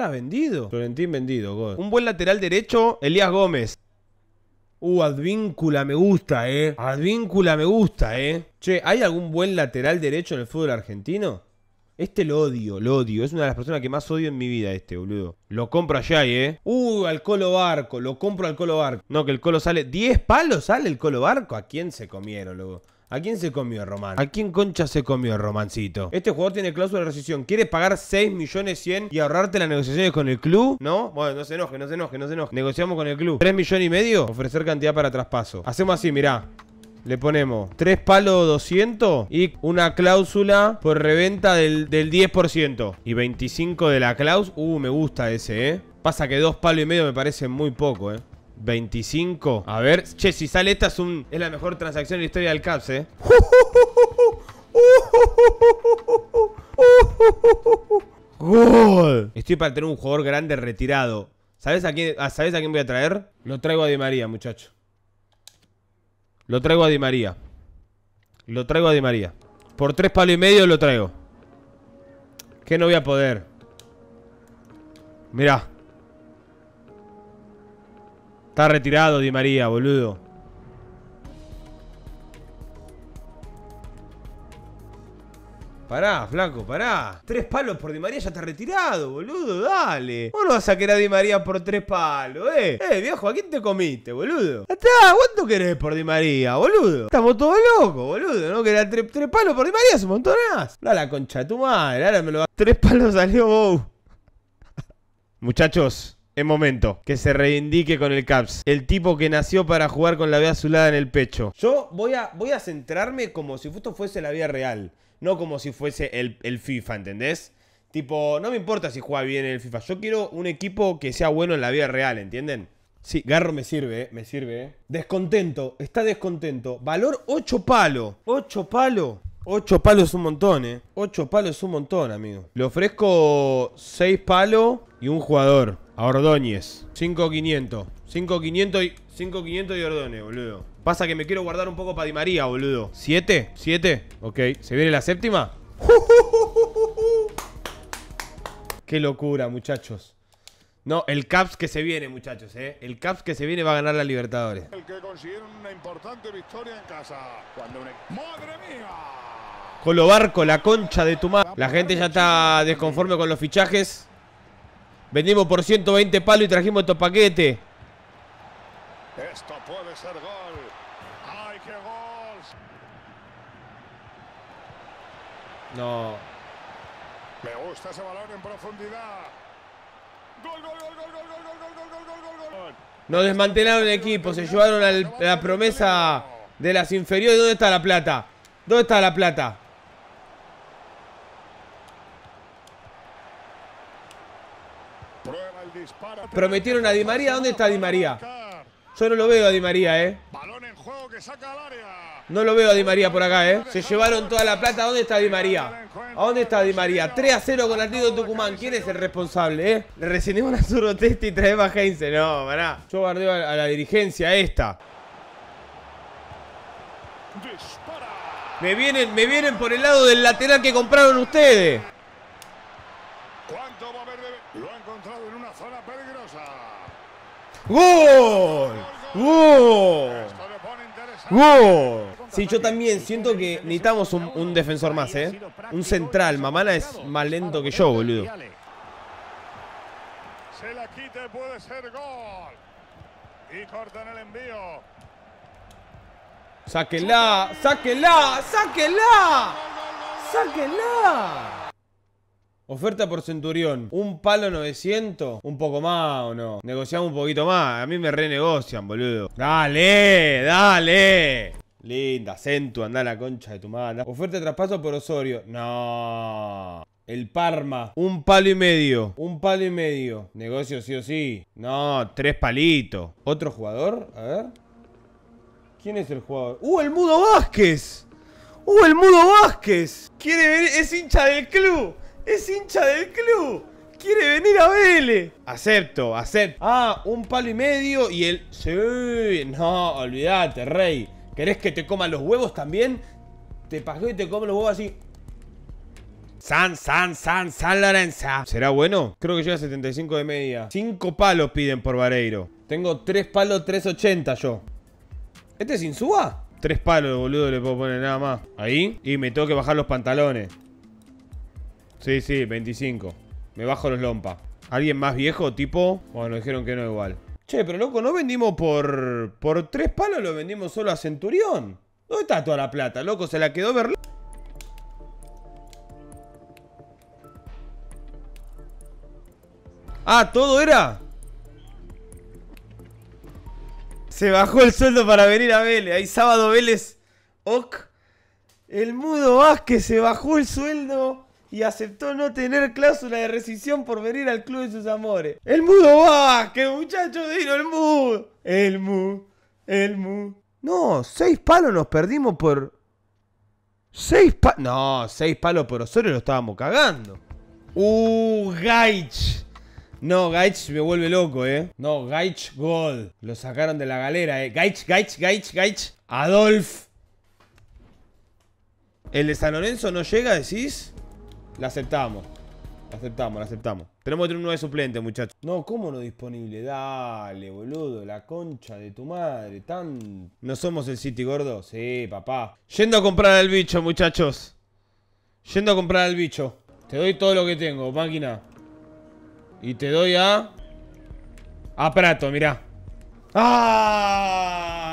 ha vendido. Florentín vendido, God. Un buen lateral derecho, Elías Gómez. Uh, Advíncula me gusta, eh. Advíncula me gusta, eh. Che, ¿hay algún buen lateral derecho en el fútbol argentino? Este lo odio, lo odio. Es una de las personas que más odio en mi vida, este, boludo. Lo compro allá, eh. Uh, al Colo Barco. Lo compro al Colo Barco. No, que el Colo sale. ¿10 palos sale el Colo Barco? ¿A quién se comieron, luego? ¿A quién se comió Román? ¿A quién concha se comió Romancito? Este jugador tiene cláusula de rescisión. ¿Quieres pagar 6 millones 100 y ahorrarte las negociaciones con el club? ¿No? Bueno, no se enoje, no se enoje, no se enoje. Negociamos con el club. ¿3 millones y medio? Ofrecer cantidad para traspaso. Hacemos así, mirá. Le ponemos 3 palos 200 y una cláusula por reventa del, del 10%. Y 25 de la cláusula. Uh, me gusta ese, ¿eh? Pasa que 2 palos y medio me parece muy poco, ¿eh? 25. A ver, che, si sale esta es, un, es la mejor transacción en la historia del CAPS, ¿eh? Estoy para tener un jugador grande retirado. ¿Sabes a quién, ¿sabes a quién voy a traer? Lo traigo a Di María, muchacho. Lo traigo a Di María. Lo traigo a Di María. Por tres palos y medio lo traigo. Que no voy a poder. Mirá. Está retirado Di María, boludo. Pará, flaco, pará. Tres palos por Di María ya está retirado, boludo, dale. Vos no vas a querer a Di María por tres palos, eh. Eh, viejo, ¿a quién te comiste, boludo? Está, ¿cuánto querés por Di María, boludo? Estamos todos locos, boludo. No querés tres, palos por Di María, es un montonazo. No, la concha de tu madre, ahora me lo va. Tres palos salió wow. Uh. Muchachos. En momento que se reindique con el Caps. El tipo que nació para jugar con la vía azulada en el pecho. Yo voy a, voy a centrarme como si esto fuese la vida real. No como si fuese el, FIFA, ¿entendés? Tipo, no me importa si juega bien en el FIFA. Yo quiero un equipo que sea bueno en la vida real, ¿entienden? Sí, Garro me sirve, eh, me sirve. Eh. Descontento, está descontento. Valor 8 palos 8 palos 8 palos es un montón, eh. 8 palos es un montón, amigo. Le ofrezco 6 palos y un jugador. A Ordóñez. 5500. 5500 y 5500 y Ordóñez, boludo. Pasa que me quiero guardar un poco para Di María, boludo. ¿Siete? ¿Siete? Ok. ¿Se viene la séptima? Qué locura, muchachos. No, el Caps que se viene, muchachos, ¿eh? El Caps que se viene va a ganar la Libertadores. El que consiguieron una importante victoria en casa. ¡Madre mía! Colobarco, Barco, la concha de tu madre. La gente ya está desconforme con los fichajes. Vendimos por 120 palos y trajimos estos paquetes. Esto puede ser gol. ¡Ay, qué gol! No. Me gusta ese balón en profundidad. Gol, gol, gol, gol, gol, gol, gol, gol, gol, Nos desmantelaron el equipo, se llevaron la promesa de las inferiores. ¿Dónde está la plata? ¿Dónde está la plata? Prometieron a Di María. ¿Dónde está Di María? Yo no lo veo a Di María, ¿eh? No lo veo a Di María por acá, ¿eh? Se llevaron toda la plata. ¿Dónde está Di María? ¿A dónde está Di María? 3 a 0 con el de Tucumán. ¿Quién es el responsable, eh? Recibimos a Zurdo y traemos a Heinze. No, maná. Yo guardeo a la dirigencia esta. Me vienen, me vienen por el lado del lateral que compraron ustedes. Lo ha encontrado en una zona peligrosa. ¡Gol! ¡Gol! ¡Gol! Sí, yo también siento que necesitamos un, defensor más, ¿eh? Un central. Mamana es más lento que yo, boludo. Se la quite, puede ser gol. Y cortan el envío. ¡Sáquenla! ¡Sáquenla! ¡Sáquenla! ¡Sáquenla! Oferta por Centurión, un palo 900, un poco más o no. Negociamos un poquito más, a mí me renegocian, boludo. Dale, dale. Linda, Centu, anda la concha de tu madre. Oferta de traspaso por Osorio. No. El Parma, un palo y medio, un palo y medio. Negocio sí o sí. No, tres palitos. ¿Otro jugador? A ver. ¿Quién es el jugador? ¡Uh, el Mudo Vázquez! ¡Uh, el Mudo Vázquez! Quiere ver, es hincha del club. Es hincha del club. Quiere venir a Vélez. Acepto, acepto. Ah, un palo y medio y el... Sí, no, olvídate, rey. ¿Querés que te coma los huevos también? Te pagué y te como los huevos así. San, San, San, San Lorenza. ¿Será bueno? Creo que llega a 75 de media. Cinco palos piden por Vareiro. Tengo tres palos, 380 yo. ¿Este es suba. Tres palos, boludo, le puedo poner nada más. Ahí. Y me tengo que bajar los pantalones. Sí, sí, 25. Me bajo los lompa. ¿Alguien más viejo, tipo? Bueno, dijeron que no igual. Che, pero loco, ¿no vendimos por, por tres palos? ¿Lo vendimos solo a Centurión? ¿Dónde está toda la plata, loco? Se la quedó Berlín. Ah, ¿todo era? Se bajó el sueldo para venir a Vélez. Ahí sábado Vélez. Ok. El mudo Vázquez se bajó el sueldo y aceptó no tener cláusula de rescisión por venir al club de sus amores. ¡El mudo va! qué muchacho vino el mudo! El mudo. el mudo. No, seis palos nos perdimos por. Seis palos. No, seis palos por Osorio lo estábamos cagando. Uh, Gaich. No, Gaich me vuelve loco, eh. No, Gaich Gold. Lo sacaron de la galera, eh. Gaich, Gaich, Gaich, Gaich. Adolf. ¿El de San Lorenzo no llega, decís? La aceptamos. La aceptamos, la aceptamos. Tenemos que tener un de suplente, muchachos. No, ¿cómo no disponible? Dale, boludo. La concha de tu madre. Tan. ¿No somos el City gordo? Sí, papá. Yendo a comprar al bicho, muchachos. Yendo a comprar al bicho. Te doy todo lo que tengo, máquina. Y te doy a. A Prato, mirá. ¡Ah!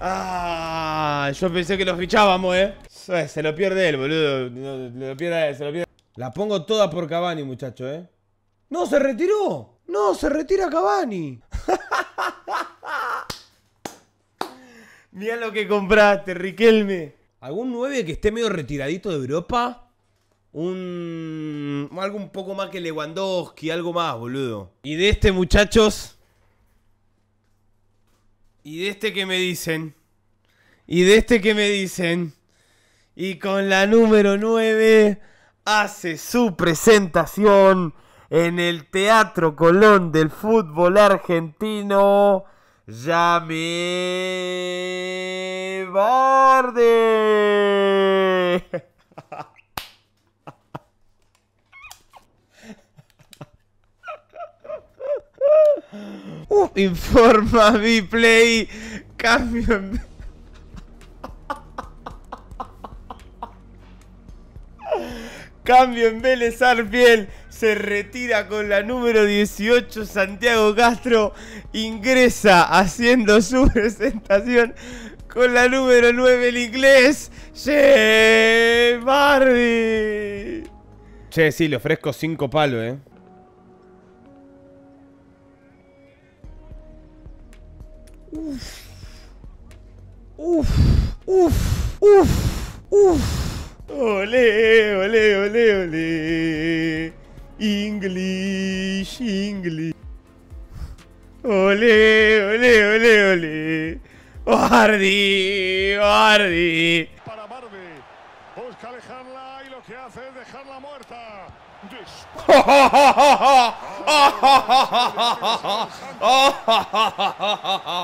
Ah, yo pensé que lo fichábamos, eh. Se lo pierde él, boludo. Se lo pierde se lo pierde. La pongo toda por Cavani, muchacho, eh. ¡No, se retiró! ¡No, se retira Cavani! Mira lo que compraste, Riquelme. ¿Algún 9 que esté medio retiradito de Europa? Un... Algo un poco más que Lewandowski, algo más, boludo. Y de este, muchachos... Y de este que me dicen. Y de este que me dicen. Y con la número 9 hace su presentación en el Teatro Colón del fútbol argentino. Llame Barde. Informa Play Cambio. Cambio en Vélez Arfiel. Se retira con la número 18 Santiago Castro. Ingresa haciendo su presentación con la número 9 el inglés. Che, Bardi. Che, sí, le ofrezco 5 palos, eh. Uf. Uf. Uf. Uf. Uf. Olé, olé, olé, English, English. Ole, ole, ole, olé. Bardi, Para Barbie, Busca alejarla y lo que hace es dejarla muerta.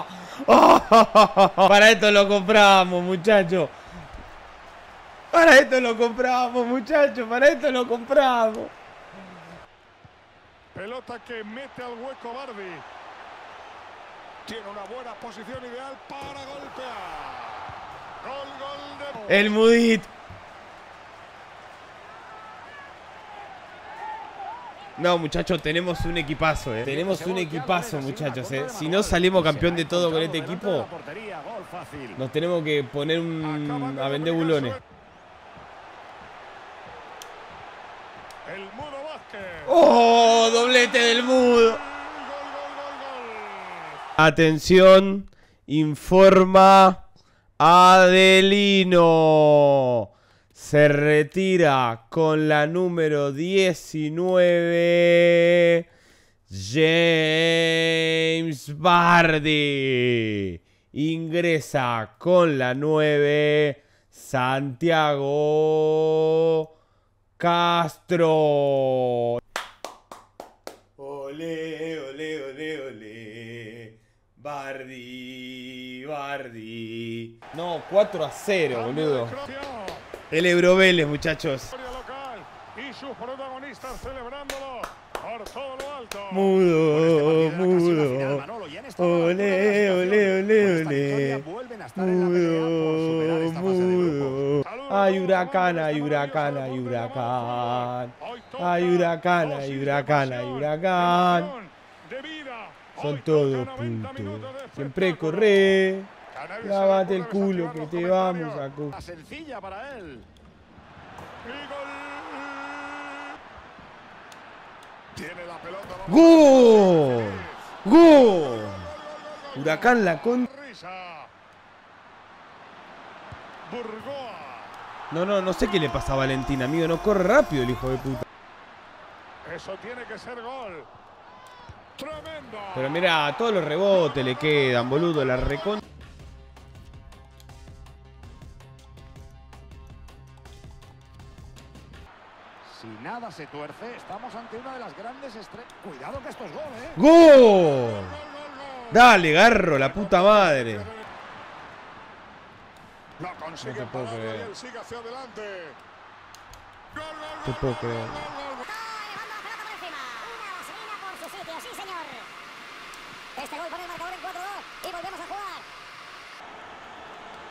Para esto lo compramos, muchachos. Para esto lo compramos, muchachos. Para esto lo compramos. Pelota que mete al hueco Barbie. Tiene una buena posición ideal para golpear. Gol, gol de... El Mudit No, muchachos, tenemos un equipazo, ¿eh? Tenemos un equipazo, muchachos, eh. Si no salimos campeón de todo con este equipo, nos tenemos que poner un... a vender bulones. ¡Oh! ¡Doblete del mudo! Atención, informa Adelino se retira con la número 19. James Bardi. Ingresa con la 9. Santiago Castro. Ole, ole, ole, ole. Bardi, Bardi. No, 4 a 0, boludo. El Ebro Vélez, muchachos. Mudo, este mudo. Ole, ole, ole, ole. Mudo, mudo. Hay huracán, hay huracán, hay huracán. Hay huracán, hay huracán, hay huracán. Son todos puntos. Siempre corre. Lávate el culo que te vamos a sencilla para él. Tiene la pelota. ¡Gol! ¡Gol! Huracán la con. No, no, no sé qué le pasa a Valentín, amigo. No corre rápido el hijo de puta. Eso tiene que ser gol. Tremendo. Pero mira, todos los rebotes le quedan, boludo. La recontra. se tuerce. Estamos ante una de las grandes estrellas. Cuidado que esto es gol, ¿eh? ¡Gol! ¡Gol, gol, Dale, Garro, la puta madre. Lo consigue no te puedo sigue hacia adelante. Gol, gol, te Este gol pone el marcador en 4 2 y volvemos a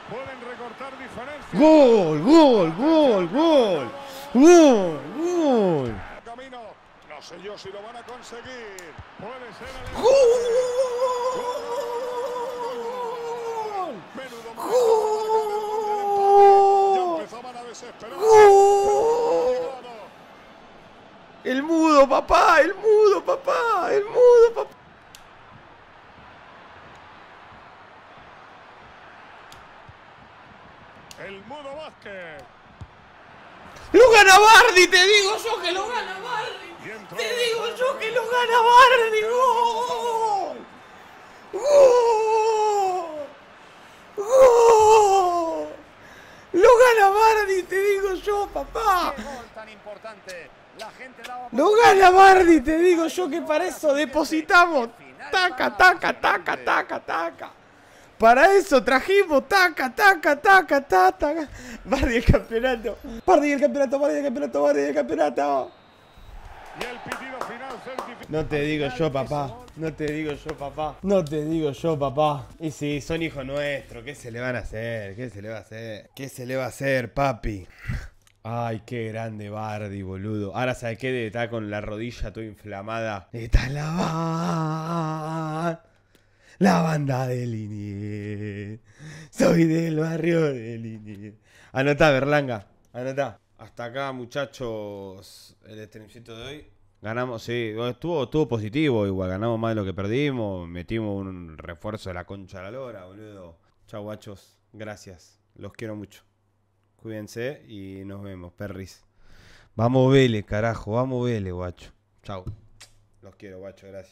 jugar. Pueden recortar diferencia. Gol, gol, gol, gol. Gol sé yo si lo van a conseguir. Puede ser el... El mudo, papá, el mudo, papá, el mudo, papá. El mudo Vázquez. Lo gana Bardi, te digo yo que lo gana lo gana Bardi. ¡Gol! ¡Gol! ¡Gol! Lo gana Bardi, te digo yo, papá. Lo gana Bardi, te digo yo que para eso depositamos. Taca, taca, taca, taca, taca. Para eso trajimos taca, taca, taca, taca. Bardi el campeonato. Bardi el campeonato, Bardi el campeonato, Bardi el campeonato. Y el no te digo yo, papá. No te digo yo, papá. No te digo yo, papá. Y si son hijos nuestros, ¿qué se le van a hacer? ¿Qué se le va a hacer? ¿Qué se le va a hacer, papi? Ay, qué grande Bardi, boludo. Ahora sabe que está con la rodilla toda inflamada. Está la La banda de línea. Soy del barrio de Linie. Anotá, Berlanga. Anotá. Hasta acá, muchachos, el streamcito de hoy. Ganamos, sí, estuvo, estuvo positivo igual, ganamos más de lo que perdimos, metimos un refuerzo de la concha de la lora, boludo. Chau, guachos, gracias, los quiero mucho. Cuídense y nos vemos, perris. Vamos vele, carajo, vamos vele, guacho. Chau. Los quiero, guacho, gracias.